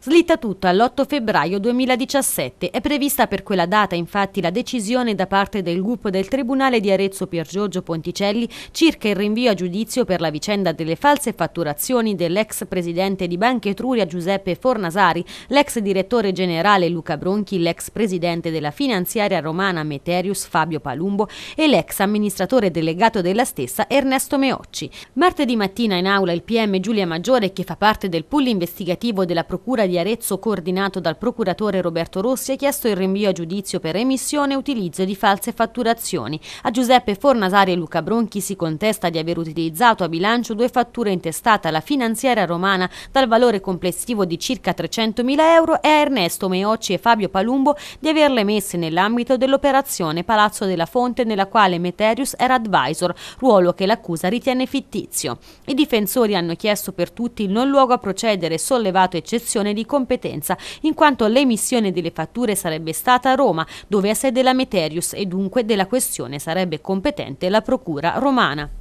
Slitta tutto all'8 febbraio 2017. È prevista per quella data infatti la decisione da parte del GUP del Tribunale di Arezzo Pier Giorgio Ponticelli circa il rinvio a giudizio per la vicenda delle false fatturazioni dell'ex presidente di Banca Etruria Giuseppe Fornasari, l'ex direttore generale Luca Bronchi, l'ex presidente della finanziaria romana Meterius Fabio Palumbo e l'ex amministratore delegato della stessa Ernesto Meocci. Martedì mattina in aula il PM Giulia Maggiore, che fa parte del pool investigativo della Procura di Arezzo, coordinato dal procuratore Roberto Rossi, ha chiesto il rinvio a giudizio per emissione e utilizzo di false fatturazioni. A Giuseppe Fornasari e Luca Bronchi si contesta di aver utilizzato a bilancio due fatture intestate alla finanziaria romana dal valore complessivo di circa 300.000 euro e a Ernesto Meocci e Fabio Palumbo di averle messe nell'ambito dell'operazione Palazzo della Fonte nella quale Meterius era advisor, ruolo che l'accusa ritiene fittizio. I difensori hanno chiesto per tutti il non luogo a procedere sollevato eccezione di di competenza, in quanto l'emissione delle fatture sarebbe stata a Roma, dove ha sede la Meterius e dunque della questione sarebbe competente la Procura romana.